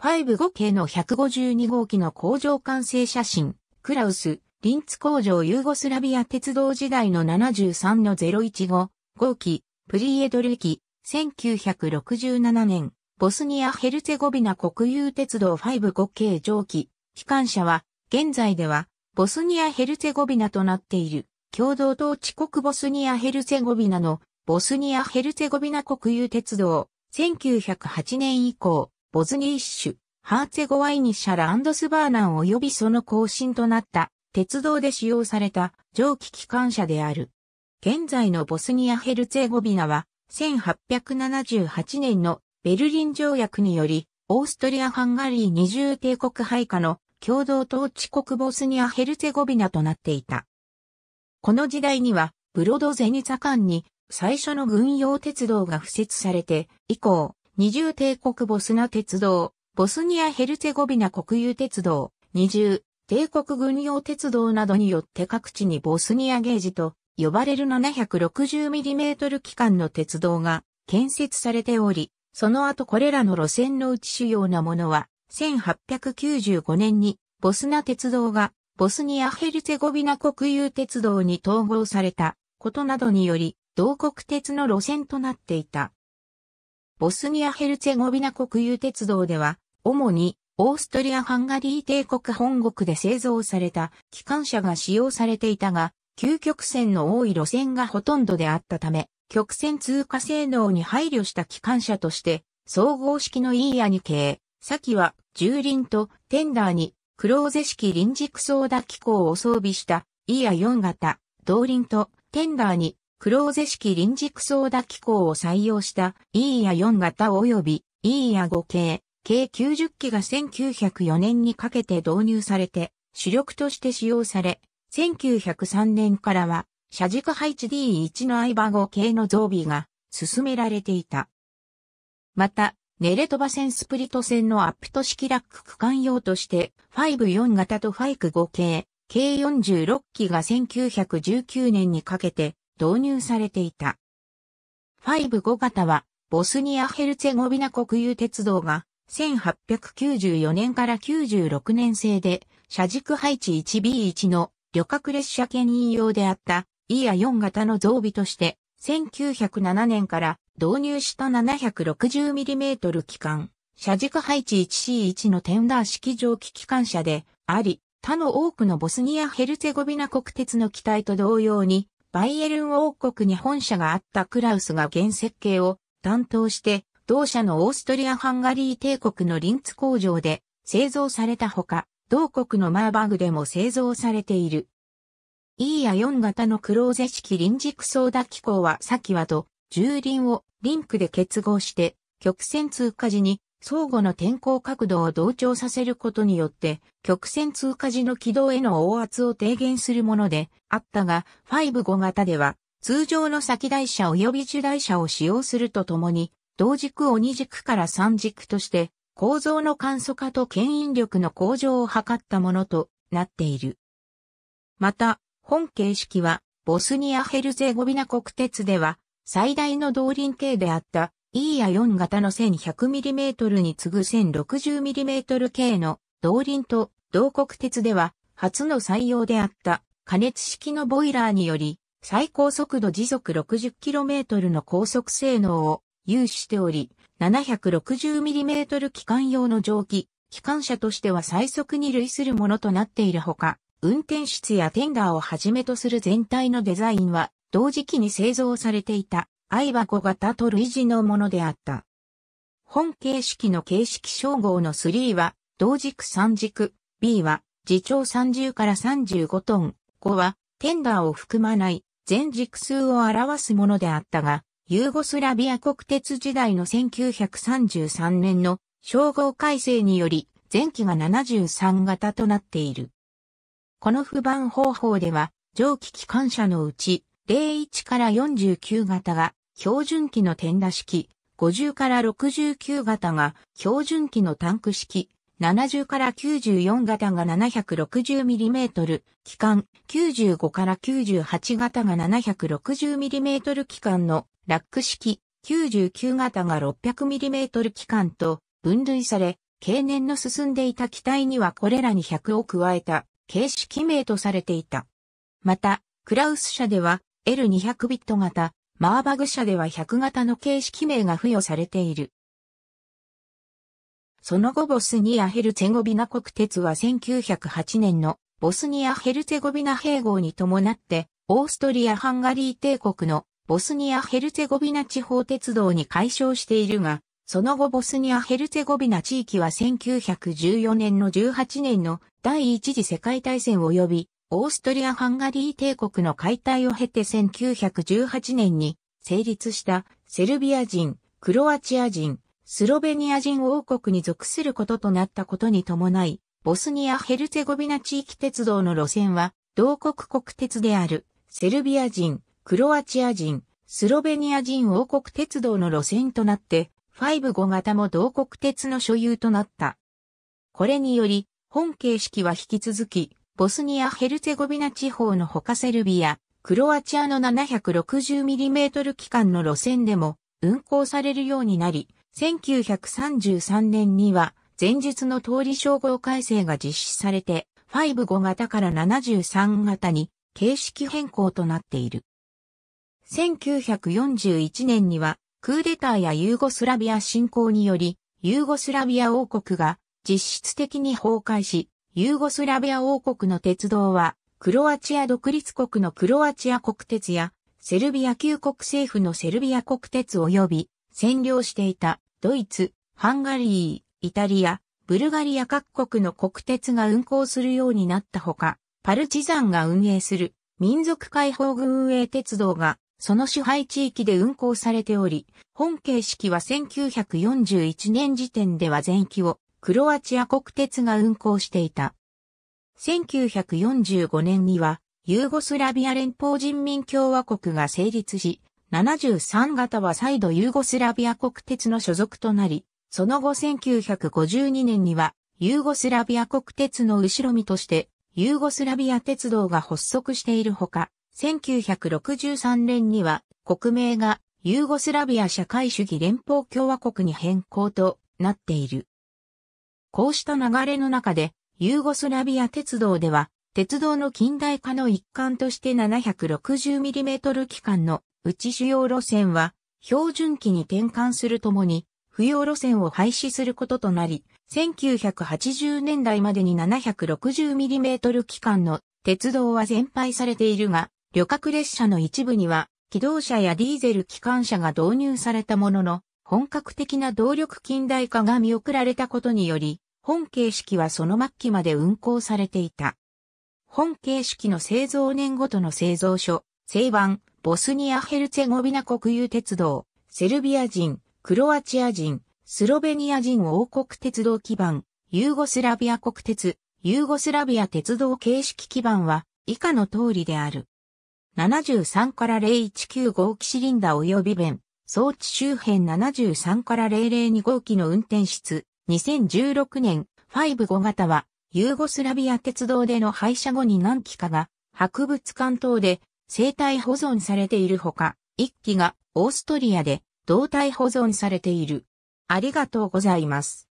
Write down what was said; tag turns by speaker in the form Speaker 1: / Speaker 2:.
Speaker 1: 5系の152号機の工場完成写真、クラウス、リンツ工場ユーゴスラビア鉄道時代の73の015号機、プリエドル機、1967年、ボスニア・ヘルツェゴビナ国有鉄道55系蒸気、機関車は、現在では、ボスニア・ヘルツェゴビナとなっている、共同統治国ボスニア・ヘルツェゴビナの、ボスニア・ヘルツェゴビナ国有鉄道、1908年以降、ボズニーシュ、ハーツェゴワイニシャラアンドスバーナン及びその後新となった鉄道で使用された蒸気機関車である。現在のボスニア・ヘルツェゴビナは1878年のベルリン条約によりオーストリア・ハンガリー二重帝国配下の共同統治国ボスニア・ヘルツェゴビナとなっていた。この時代にはブロドゼニツァ間に最初の軍用鉄道が敷設されて以降二重帝国ボスナ鉄道、ボスニア・ヘルツェゴビナ国有鉄道、二重帝国軍用鉄道などによって各地にボスニアゲージと呼ばれる 760mm 機関の鉄道が建設されており、その後これらの路線のうち主要なものは、1895年にボスナ鉄道がボスニア・ヘルツェゴビナ国有鉄道に統合されたことなどにより、同国鉄の路線となっていた。ボスニア・ヘルツェゴビナ国有鉄道では、主にオーストリア・ハンガリー帝国本国で製造された機関車が使用されていたが、究極線の多い路線がほとんどであったため、曲線通過性能に配慮した機関車として、総合式のイーヤに系、先は重輪とテンダーに、クローゼ式臨軸操舵機構を装備したイーヤ4型、動輪とテンダーに、クローゼ式臨時クソーダ機構を採用した E や4型及び E や5系、計90機が1904年にかけて導入されて、主力として使用され、1903年からは、車軸配置 D1 の相場5系の増備が進められていた。また、ネレトバ線スプリット線のアップト式ラック区間用として、5-4型とファイク5系、計46機が1919年にかけて導入されていた。5-5型は、ボスニア・ヘルツェゴビナ国有鉄道が、1894年から96年製で、車軸配置 1B1 の旅客列車兼任用であった、イヤ4型の増備として、1907年から導入した 760mm 機関、車軸配置 1C1 のテンダー式蒸気機関車であり、他の多くのボスニア・ヘルツェゴビナ国鉄の機体と同様に、バイエルン王国に本社があったクラウスが原設計を担当して、同社のオーストリア・ハンガリー帝国のリンツ工場で製造されたほか、同国のマーバグでも製造されている。E や4型のクローゼ式臨軸操舵機構は先はと重輪をリンクで結合して、曲線通過時に相互の天候角度を同調させることによって、曲線通過時の軌道への応圧を低減するものであったが、5-5型では、通常の先台車及び受台車を使用するとともに、同軸を2軸から3軸として、構造の簡素化と牽引力の向上を図ったものとなっている。また、本形式は、ボスニア・ヘルゼゴビナ国鉄では、最大の動輪形であった E や4型の 1100mm に次ぐ 1060mm 系の動輪と同国鉄では初の採用であった加熱式のボイラーにより最高速度時速 60km の高速性能を有しており 760mm 機関用の蒸気、機関車としては最速に類するものとなっているほか、運転室やテンダーをはじめとする全体のデザインは同時期に製造されていた。愛は5型と類似のものであった。本形式の形式称号の3は、同軸3軸、B は、自長30から35トン、5は、テンダーを含まない、全軸数を表すものであったが、ユーゴスラビア国鉄時代の1933年の称号改正により、前期が73型となっている。この不番方法では、蒸気機関車のうち、01から49型が標準機の点打式、50から69型が標準機のタンク式、70から94型が 760mm 機関、95から98型が 760mm 機関のラック式、99型が 600mm 機関と分類され、経年の進んでいた機体にはこれらに100を加えた形式名とされていた。また、クラウス社では L200 ビット型、マーバグ社では100型の形式名が付与されている。その後ボスニア・ヘルツェゴビナ国鉄は1908年のボスニア・ヘルツェゴビナ併合に伴ってオーストリア・ハンガリー帝国のボスニア・ヘルツェゴビナ地方鉄道に改称しているが、その後ボスニア・ヘルツェゴビナ地域は1914年の18年の第一次世界大戦及びオーストリア・ハンガリー帝国の解体を経て1918年に成立したセルビア人、クロアチア人、スロベニア人王国に属することとなったことに伴い、ボスニア・ヘルツェゴビナ地域鉄道の路線は、同国国鉄である、セルビア人、クロアチア人、スロベニア人王国鉄道の路線となって、5-5型も同国鉄の所有となった。これにより、本形式は引き続き、ボスニア・ヘルツェゴビナ地方のほかセルビア、クロアチアの 760mm 機関の路線でも運行されるようになり、1933年には前述の通り称号改正が実施されて、55型から73型に形式変更となっている。1941年にはクーデターやユーゴスラビア侵攻により、ユーゴスラビア王国が実質的に崩壊し、ユーゴスラビア王国の鉄道は、クロアチア独立国のクロアチア国鉄や、セルビア旧国政府のセルビア国鉄及び、占領していた、ドイツ、ハンガリー、イタリア、ブルガリア各国の国鉄が運行するようになったほか、パルチザンが運営する民族解放軍運営鉄道がその支配地域で運行されており、本形式は1941年時点では全域をクロアチア国鉄が運行していた。1945年には、ユーゴスラビア連邦人民共和国が成立し、73型は再度ユーゴスラビア国鉄の所属となり、その後1952年には、ユーゴスラビア国鉄の後ろ身として、ユーゴスラビア鉄道が発足しているほか、1963年には、国名がユーゴスラビア社会主義連邦共和国に変更となっている。こうした流れの中で、ユーゴスラビア鉄道では、鉄道の近代化の一環として 760mm 機関のうち主要路線は、標準機に転換するともに、不要路線を廃止することとなり、1980年代までに 760mm 機関の鉄道は全廃されているが、旅客列車の一部には、機動車やディーゼル機関車が導入されたものの、本格的な動力近代化が見送られたことにより、本形式はその末期まで運行されていた。本形式の製造年ごとの製造所、西湾、ボスニア・ヘルツェゴビナ国有鉄道、セルビア人、クロアチア人、スロベニア人王国鉄道基盤、ユーゴスラビア国鉄、ユーゴスラビア鉄道形式基盤は以下の通りである。73から0195キシリンダ及び弁、装置周辺73から002号機の運転室、2016年55型は、ユーゴスラビア鉄道での廃車後に何機かが、博物館等で生体保存されているほか、1機がオーストリアで胴体保存されている。ありがとうございます。